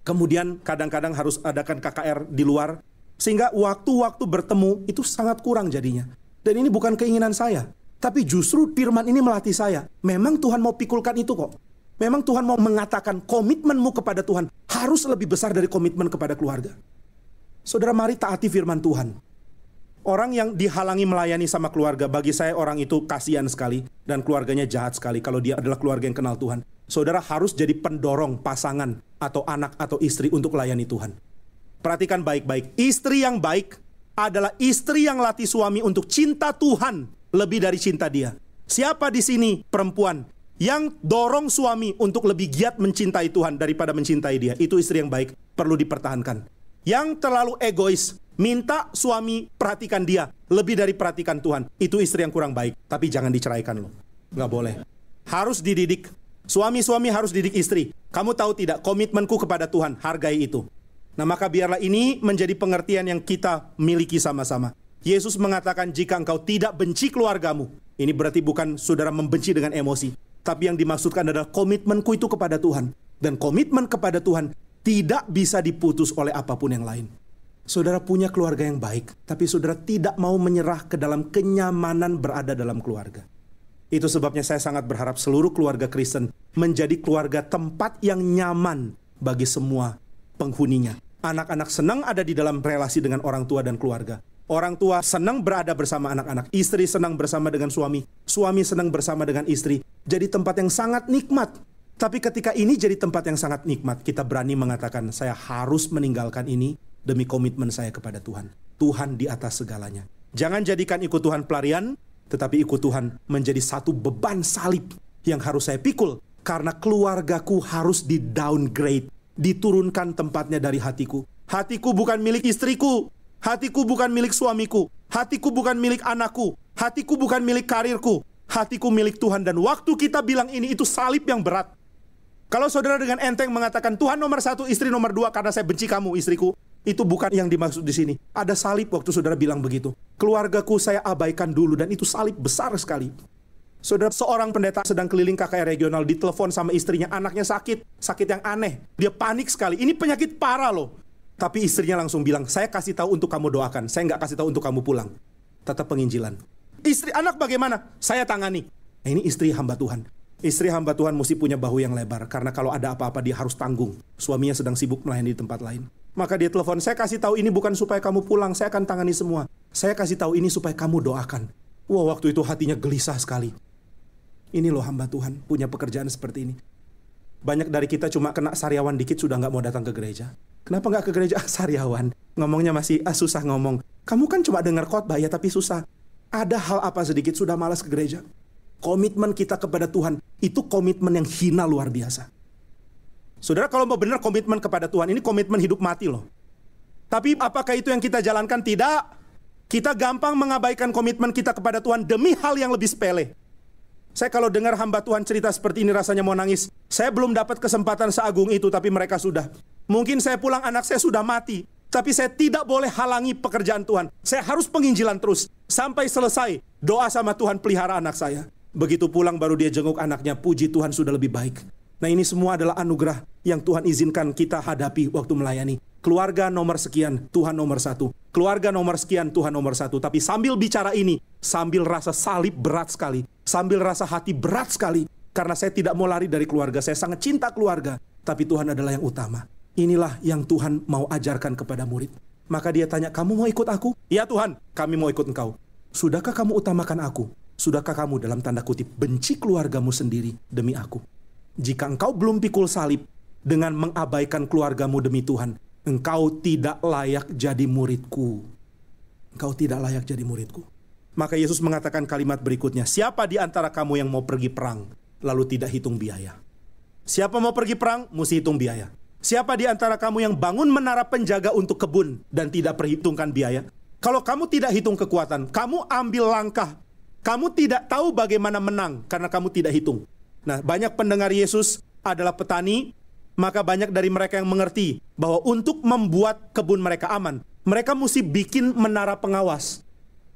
Speaker 1: Kemudian kadang-kadang harus adakan KKR di luar. Sehingga waktu-waktu bertemu itu sangat kurang jadinya. Dan ini bukan keinginan saya. Tapi justru firman ini melatih saya. Memang Tuhan mau pikulkan itu kok. Memang Tuhan mau mengatakan komitmenmu kepada Tuhan harus lebih besar dari komitmen kepada keluarga. Saudara mari taati firman Tuhan. Orang yang dihalangi melayani sama keluarga, bagi saya orang itu kasihan sekali dan keluarganya jahat sekali kalau dia adalah keluarga yang kenal Tuhan. Saudara harus jadi pendorong pasangan atau anak atau istri untuk melayani Tuhan. Perhatikan baik-baik. Istri yang baik adalah istri yang latih suami untuk cinta Tuhan lebih dari cinta dia. Siapa di sini perempuan yang dorong suami untuk lebih giat mencintai Tuhan daripada mencintai dia. Itu istri yang baik, perlu dipertahankan. Yang terlalu egois, minta suami perhatikan dia lebih dari perhatikan Tuhan. Itu istri yang kurang baik, tapi jangan diceraikan loh. Nggak boleh. Harus dididik. Suami-suami harus didik istri. Kamu tahu tidak, komitmenku kepada Tuhan, hargai itu. Nah maka biarlah ini menjadi pengertian yang kita miliki sama-sama. Yesus mengatakan jika engkau tidak benci keluargamu, ini berarti bukan saudara membenci dengan emosi, tapi yang dimaksudkan adalah komitmenku itu kepada Tuhan. Dan komitmen kepada Tuhan tidak bisa diputus oleh apapun yang lain. Saudara punya keluarga yang baik, tapi saudara tidak mau menyerah ke dalam kenyamanan berada dalam keluarga. Itu sebabnya saya sangat berharap seluruh keluarga Kristen menjadi keluarga tempat yang nyaman bagi semua penghuninya. Anak-anak senang ada di dalam relasi dengan orang tua dan keluarga, Orang tua senang berada bersama anak-anak, istri senang bersama dengan suami, suami senang bersama dengan istri. Jadi tempat yang sangat nikmat. Tapi ketika ini jadi tempat yang sangat nikmat, kita berani mengatakan saya harus meninggalkan ini demi komitmen saya kepada Tuhan. Tuhan di atas segalanya. Jangan jadikan ikut Tuhan pelarian, tetapi ikut Tuhan menjadi satu beban salib yang harus saya pikul karena keluargaku harus di downgrade, diturunkan tempatnya dari hatiku. Hatiku bukan milik istriku, Hatiku bukan milik suamiku. Hatiku bukan milik anakku. Hatiku bukan milik karirku. Hatiku milik Tuhan. Dan waktu kita bilang ini itu salib yang berat. Kalau saudara dengan enteng mengatakan Tuhan nomor satu, istri nomor dua karena saya benci kamu istriku. Itu bukan yang dimaksud di sini. Ada salib waktu saudara bilang begitu. Keluargaku saya abaikan dulu dan itu salib besar sekali. Saudara, seorang pendeta sedang keliling KKR regional, ditelepon sama istrinya, anaknya sakit, sakit yang aneh. Dia panik sekali. Ini penyakit parah loh. Tapi istrinya langsung bilang, saya kasih tahu untuk kamu doakan, saya nggak kasih tahu untuk kamu pulang. Tetap penginjilan. Istri anak bagaimana? Saya tangani. Nah, ini istri hamba Tuhan. Istri hamba Tuhan mesti punya bahu yang lebar, karena kalau ada apa-apa dia harus tanggung. Suaminya sedang sibuk melayani di tempat lain. Maka dia telepon, saya kasih tahu ini bukan supaya kamu pulang, saya akan tangani semua. Saya kasih tahu ini supaya kamu doakan. Wah, waktu itu hatinya gelisah sekali. Ini loh hamba Tuhan punya pekerjaan seperti ini. Banyak dari kita cuma kena sariawan dikit sudah nggak mau datang ke gereja. Kenapa nggak ke gereja? Ah, sariawan. Ngomongnya masih ah, susah ngomong. Kamu kan cuma dengar khotbah ya, tapi susah. Ada hal apa sedikit sudah malas ke gereja? Komitmen kita kepada Tuhan itu komitmen yang hina luar biasa. Saudara kalau mau benar komitmen kepada Tuhan ini komitmen hidup mati loh. Tapi apakah itu yang kita jalankan? Tidak. Kita gampang mengabaikan komitmen kita kepada Tuhan demi hal yang lebih sepele. Saya kalau dengar hamba Tuhan cerita seperti ini rasanya mau nangis. Saya belum dapat kesempatan seagung itu tapi mereka sudah. Mungkin saya pulang anak saya sudah mati, tapi saya tidak boleh halangi pekerjaan Tuhan. Saya harus penginjilan terus sampai selesai. Doa sama Tuhan pelihara anak saya. Begitu pulang baru dia jenguk anaknya, puji Tuhan sudah lebih baik. Nah ini semua adalah anugerah yang Tuhan izinkan kita hadapi waktu melayani. Keluarga nomor sekian, Tuhan nomor satu. Keluarga nomor sekian, Tuhan nomor satu. Tapi sambil bicara ini, sambil rasa salib berat sekali. Sambil rasa hati berat sekali. Karena saya tidak mau lari dari keluarga. Saya sangat cinta keluarga. Tapi Tuhan adalah yang utama. Inilah yang Tuhan mau ajarkan kepada murid. Maka dia tanya, kamu mau ikut aku? Ya Tuhan, kami mau ikut engkau. Sudahkah kamu utamakan aku? Sudahkah kamu dalam tanda kutip benci keluargamu sendiri demi aku? Jika engkau belum pikul salib dengan mengabaikan keluargamu demi Tuhan, engkau tidak layak jadi muridku. Engkau tidak layak jadi muridku. Maka Yesus mengatakan kalimat berikutnya, siapa di antara kamu yang mau pergi perang lalu tidak hitung biaya? Siapa mau pergi perang, mesti hitung biaya. Siapa di antara kamu yang bangun menara penjaga untuk kebun dan tidak perhitungkan biaya? Kalau kamu tidak hitung kekuatan, kamu ambil langkah. Kamu tidak tahu bagaimana menang karena kamu tidak hitung. Nah, banyak pendengar Yesus adalah petani, maka banyak dari mereka yang mengerti bahwa untuk membuat kebun mereka aman, mereka mesti bikin menara pengawas.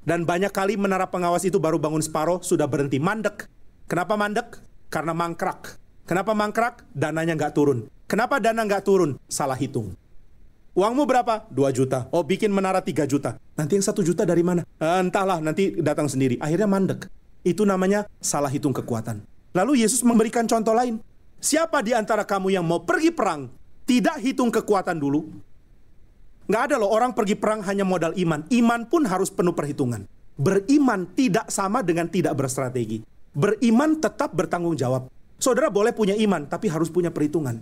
Speaker 1: Dan banyak kali menara pengawas itu baru bangun separoh sudah berhenti. Mandek. Kenapa mandek? Karena mangkrak. Kenapa mangkrak? Dananya nggak turun. Kenapa dana nggak turun? Salah hitung. Uangmu berapa? 2 juta. Oh, bikin menara 3 juta. Nanti yang 1 juta dari mana? Eh, entahlah, nanti datang sendiri. Akhirnya mandek. Itu namanya salah hitung kekuatan. Lalu Yesus memberikan contoh lain. Siapa di antara kamu yang mau pergi perang, tidak hitung kekuatan dulu? Nggak ada loh orang pergi perang hanya modal iman. Iman pun harus penuh perhitungan. Beriman tidak sama dengan tidak berstrategi. Beriman tetap bertanggung jawab. Saudara boleh punya iman, tapi harus punya perhitungan.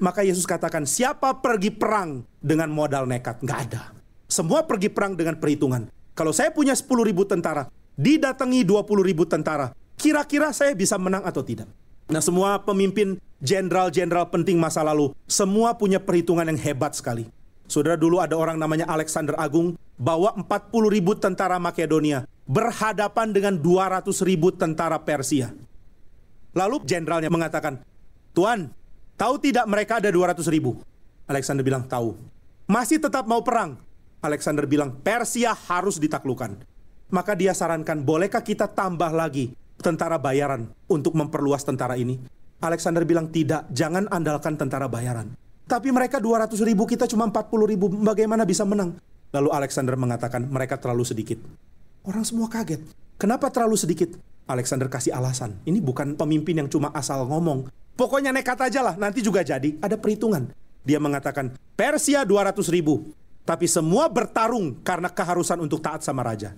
Speaker 1: Maka Yesus katakan, siapa pergi perang dengan modal nekat? Nggak ada. Semua pergi perang dengan perhitungan. Kalau saya punya 10 ribu tentara, didatangi 20 ribu tentara, kira-kira saya bisa menang atau tidak? Nah semua pemimpin jenderal-jenderal penting masa lalu, semua punya perhitungan yang hebat sekali. Saudara dulu ada orang namanya Alexander Agung, bawa 40 ribu tentara Makedonia, berhadapan dengan 200 ribu tentara Persia. Lalu jenderalnya mengatakan, Tuan, Tahu tidak mereka ada 200 ribu? Alexander bilang tahu. Masih tetap mau perang? Alexander bilang Persia harus ditaklukan. Maka dia sarankan, bolehkah kita tambah lagi tentara bayaran untuk memperluas tentara ini? Alexander bilang tidak, jangan andalkan tentara bayaran. Tapi mereka 200 ribu, kita cuma 40 ribu, bagaimana bisa menang? Lalu Alexander mengatakan mereka terlalu sedikit. Orang semua kaget. Kenapa terlalu sedikit? Alexander kasih alasan. Ini bukan pemimpin yang cuma asal ngomong. Pokoknya nekat aja lah, nanti juga jadi. Ada perhitungan. Dia mengatakan, Persia 200 ribu. Tapi semua bertarung karena keharusan untuk taat sama raja.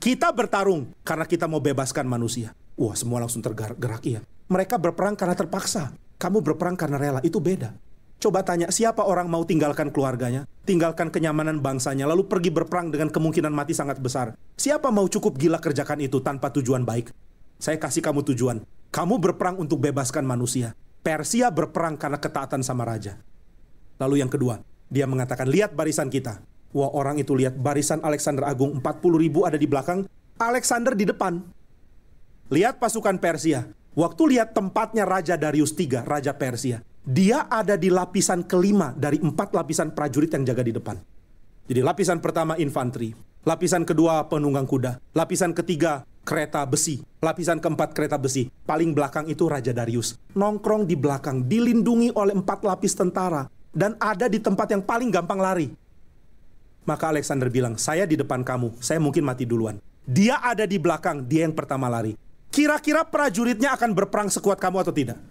Speaker 1: Kita bertarung karena kita mau bebaskan manusia. Wah, semua langsung tergerak iya. Mereka berperang karena terpaksa. Kamu berperang karena rela, itu beda. Coba tanya, siapa orang mau tinggalkan keluarganya, tinggalkan kenyamanan bangsanya, lalu pergi berperang dengan kemungkinan mati sangat besar? Siapa mau cukup gila kerjakan itu tanpa tujuan baik? Saya kasih kamu tujuan. Kamu berperang untuk bebaskan manusia. Persia berperang karena ketaatan sama raja. Lalu yang kedua, dia mengatakan, lihat barisan kita. Wah orang itu lihat barisan Alexander Agung 40 ribu ada di belakang, Alexander di depan. Lihat pasukan Persia. Waktu lihat tempatnya Raja Darius III, Raja Persia. Dia ada di lapisan kelima dari empat lapisan prajurit yang jaga di depan. Jadi lapisan pertama infanteri, lapisan kedua penunggang kuda, lapisan ketiga kereta besi, lapisan keempat kereta besi. Paling belakang itu Raja Darius. Nongkrong di belakang, dilindungi oleh empat lapis tentara. Dan ada di tempat yang paling gampang lari. Maka Alexander bilang, saya di depan kamu, saya mungkin mati duluan. Dia ada di belakang, dia yang pertama lari. Kira-kira prajuritnya akan berperang sekuat kamu atau tidak?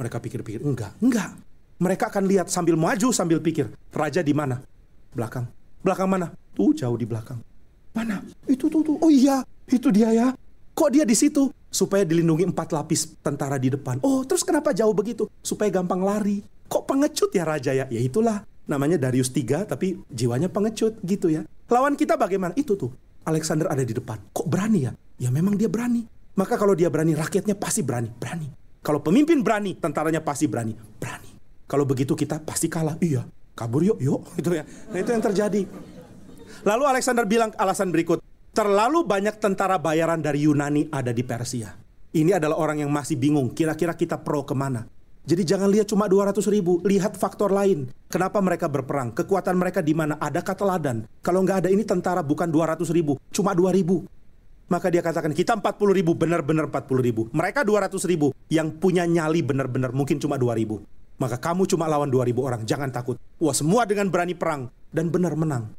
Speaker 1: Mereka pikir-pikir, enggak, enggak. Mereka akan lihat sambil maju, sambil pikir, raja di mana? Belakang. Belakang mana? Tuh jauh di belakang. Mana? Itu tuh tuh. Oh iya, itu dia ya. Kok dia di situ? Supaya dilindungi empat lapis tentara di depan. Oh, terus kenapa jauh begitu? Supaya gampang lari. Kok pengecut ya raja ya? Ya itulah. Namanya Darius III, tapi jiwanya pengecut gitu ya. Lawan kita bagaimana? Itu tuh. Alexander ada di depan. Kok berani ya? Ya memang dia berani. Maka kalau dia berani, rakyatnya pasti berani. Berani. Kalau pemimpin berani, tentaranya pasti berani. Berani. Kalau begitu kita pasti kalah. Iya. Kabur yuk, yuk. Itu ya. Nah itu yang terjadi. Lalu Alexander bilang alasan berikut. Terlalu banyak tentara bayaran dari Yunani ada di Persia. Ini adalah orang yang masih bingung, kira-kira kita pro kemana. Jadi jangan lihat cuma 200 ribu, lihat faktor lain. Kenapa mereka berperang? Kekuatan mereka di mana? Ada teladan. Kalau nggak ada ini tentara bukan 200 ribu, cuma 2 ribu. Maka dia katakan, kita 40 ribu, benar-benar 40 ribu. Mereka 200 ribu, yang punya nyali benar-benar mungkin cuma 2 ribu. Maka kamu cuma lawan 2 ribu orang, jangan takut. Wah semua dengan berani perang, dan benar menang.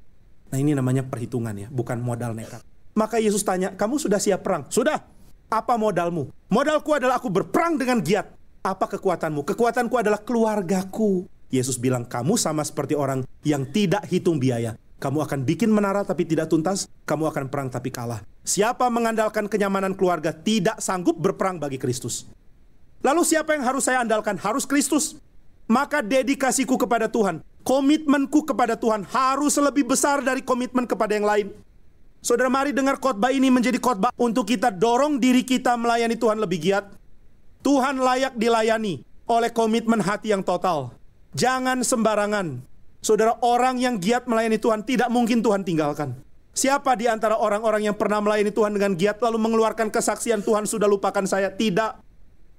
Speaker 1: Nah ini namanya perhitungan ya, bukan modal nekat. Maka Yesus tanya, kamu sudah siap perang? Sudah. Apa modalmu? Modalku adalah aku berperang dengan giat. Apa kekuatanmu? Kekuatanku adalah keluargaku. Yesus bilang, kamu sama seperti orang yang tidak hitung biaya. Kamu akan bikin menara tapi tidak tuntas. Kamu akan perang tapi kalah. Siapa mengandalkan kenyamanan keluarga tidak sanggup berperang bagi Kristus. Lalu siapa yang harus saya andalkan? Harus Kristus maka dedikasiku kepada Tuhan, komitmenku kepada Tuhan harus lebih besar dari komitmen kepada yang lain. Saudara mari dengar khotbah ini menjadi khotbah untuk kita dorong diri kita melayani Tuhan lebih giat. Tuhan layak dilayani oleh komitmen hati yang total. Jangan sembarangan. Saudara orang yang giat melayani Tuhan tidak mungkin Tuhan tinggalkan. Siapa di antara orang-orang yang pernah melayani Tuhan dengan giat lalu mengeluarkan kesaksian Tuhan sudah lupakan saya? Tidak.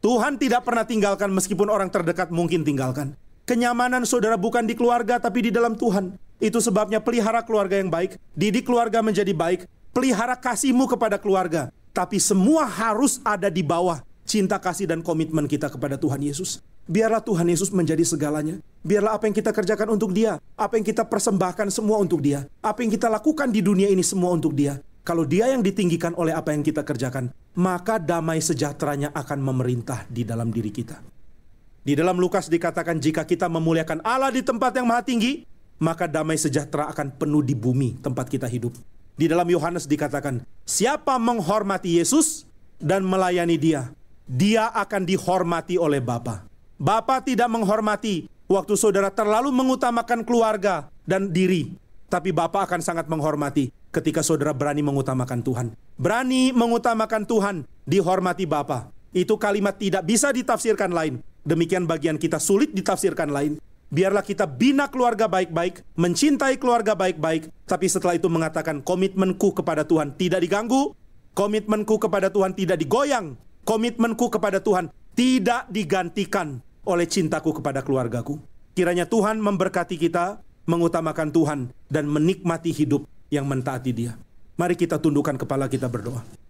Speaker 1: Tuhan tidak pernah tinggalkan meskipun orang terdekat mungkin tinggalkan. Kenyamanan saudara bukan di keluarga tapi di dalam Tuhan. Itu sebabnya pelihara keluarga yang baik, didik keluarga menjadi baik, pelihara kasihmu kepada keluarga. Tapi semua harus ada di bawah cinta kasih dan komitmen kita kepada Tuhan Yesus. Biarlah Tuhan Yesus menjadi segalanya. Biarlah apa yang kita kerjakan untuk dia, apa yang kita persembahkan semua untuk dia, apa yang kita lakukan di dunia ini semua untuk dia. Kalau dia yang ditinggikan oleh apa yang kita kerjakan, maka damai sejahteranya akan memerintah di dalam diri kita. Di dalam Lukas dikatakan jika kita memuliakan Allah di tempat yang maha tinggi, maka damai sejahtera akan penuh di bumi tempat kita hidup. Di dalam Yohanes dikatakan, siapa menghormati Yesus dan melayani dia, dia akan dihormati oleh Bapa. Bapa tidak menghormati waktu saudara terlalu mengutamakan keluarga dan diri, tapi Bapa akan sangat menghormati ketika saudara berani mengutamakan Tuhan. Berani mengutamakan Tuhan, dihormati Bapa. Itu kalimat tidak bisa ditafsirkan lain. Demikian bagian kita sulit ditafsirkan lain. Biarlah kita bina keluarga baik-baik, mencintai keluarga baik-baik, tapi setelah itu mengatakan komitmenku kepada Tuhan tidak diganggu, komitmenku kepada Tuhan tidak digoyang, komitmenku kepada Tuhan tidak digantikan oleh cintaku kepada keluargaku. Kiranya Tuhan memberkati kita, mengutamakan Tuhan, dan menikmati hidup yang mentaati dia. Mari kita tundukkan kepala kita berdoa.